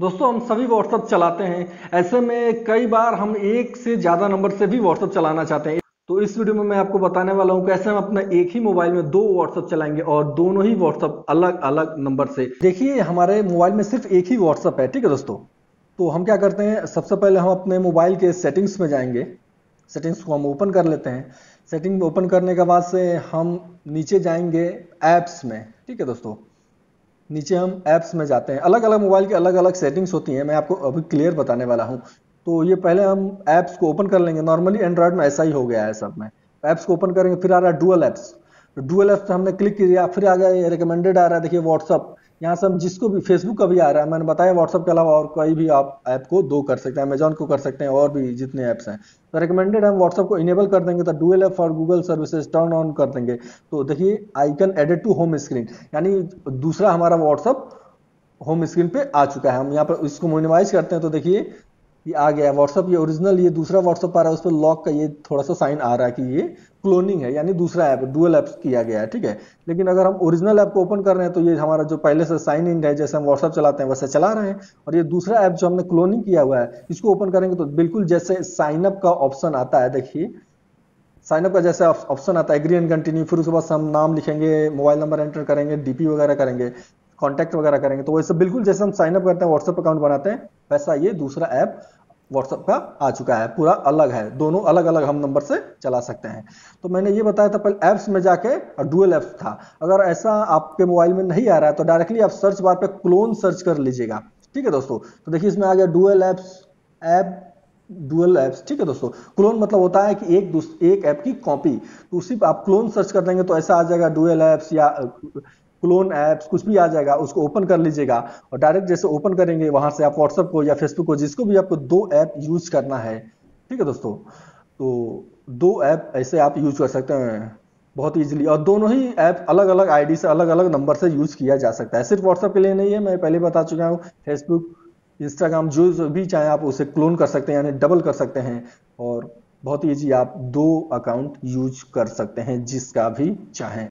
दोस्तों हम सभी व्हाट्सएप चलाते हैं ऐसे में कई बार हम एक से ज़्यादा नंबर से भी व्हाट्सएप चलाना चाहते हैं तो इस वीडियो में मैं आपको बताने वाला हूं कैसे हम अपना एक ही मोबाइल में दो व्हाट्सएप चलाएंगे और दोनों ही व्हाट्सएप अलग अलग नंबर से देखिए हमारे मोबाइल में सिर्फ एक ही व्हाट्सएप है ठीक है दोस्तों तो हम क्या करते हैं सबसे पहले हम अपने मोबाइल के सेटिंग्स में जाएंगे सेटिंग्स को हम ओपन कर लेते हैं सेटिंग ओपन करने के बाद से हम नीचे जाएंगे ऐप्स में ठीक है दोस्तों नीचे हम ऐप्स में जाते हैं अलग अलग मोबाइल की अलग अलग सेटिंग्स होती हैं मैं आपको अभी क्लियर बताने वाला हूँ तो ये पहले हम ऐप्स को ओपन कर लेंगे नॉर्मली एंड्रॉयड में ऐसा ही हो गया है सब में ऐप्स को ओपन करेंगे फिर आ रहा है डुअल ऐप्स डुअल ऐप्स हमने क्लिक किया फिर आ गया रिकमेंडेड आ रहा है देखिए व्हाट्सअप यहाँ से हम जिसको भी फेसबुक का भी आ रहा है मैंने बताया व्हाट्सअप के अलावा और कोई भी आप ऐप को दो कर सकते हैं अमेजोन को कर सकते हैं और भी जितने ऐप्स हैं तो रिकमेंडेड हम व्हाट्सअप को इनेबल कर देंगे तो dual app for Google services turn on कर देंगे तो देखिए icon added to home screen यानी दूसरा हमारा व्हाट्सअप होम स्क्रीन पे आ चुका है हम यहाँ पर इसको मोनिमाइज करते हैं तो देखिए ये आ गया व्हाट्सअप ये ओरिजिनल ये दूसरा व्हाट्सअप आ रहा है उस पर लॉक का ये थोड़ा सा साइन आ रहा है कि ये क्लोनिंग है यानी दूसरा ऐप डुअल ऐप किया गया है ठीक है लेकिन अगर हम ओरिजिनल ऐप को ओपन कर रहे हैं तो ये हमारा जो पहले से साइन इन है जैसे हम व्हाट्सअप चलाते हैं वैसे चला रहे हैं और ये दूसरा ऐप जो हमने क्लोनिंग किया हुआ है इसको ओपन करेंगे तो बिल्कुल जैसे साइनअप का ऑप्शन आता है देखिए साइनअप का जैसे ऑप्शन आता है एग्री एंड कंटिन्यू फिर उसके बाद हम नाम लिखेंगे मोबाइल नंबर एंटर करेंगे डीपी वगैरह करेंगे कॉन्टैक्ट वगैरह करेंगे तो वैसे बिल्कुल जैसे हम साइनअप करते हैं व्हाट्सअप अकाउंट बनाते हैं वैसा ये दूसरा ऐप व्हाट्सअप का आ चुका है पूरा अलग है दोनों अलग अलग हम नंबर से चला सकते हैं तो मैंने ये बताया था पहले ऐप्स में जाके और डुअल ऐप्स था अगर ऐसा आपके मोबाइल में नहीं आ रहा है तो डायरेक्टली आप सर्च बार पे क्लोन सर्च कर लीजिएगा ठीक है दोस्तों तो देखिए इसमें आ गया dual apps app dual apps ठीक है दोस्तों क्लोन मतलब होता है कि एक एक ऐप की कॉपी तो उसी आप क्लोन सर्च कर देंगे तो ऐसा आ जाएगा डुअल ऐप्स या क्लोन ऐप्स कुछ भी आ जाएगा उसको ओपन कर लीजिएगा और डायरेक्ट जैसे ओपन करेंगे वहां से आप व्हाट्सएप को या फेसबुक को जिसको भी आपको दो ऐप यूज करना है ठीक है दोस्तों तो दो ऐप ऐसे आप यूज कर सकते हैं बहुत इजीली और दोनों ही ऐप अलग अलग आईडी से अलग अलग नंबर से यूज किया जा सकता है सिर्फ व्हाट्सएप के लिए नहीं है मैं पहले बता चुका हूँ फेसबुक इंस्टाग्राम जो भी चाहे आप उसे क्लोन कर सकते हैं यानी डबल कर सकते हैं और बहुत ही ईजी आप दो अकाउंट यूज कर सकते हैं जिसका भी चाहें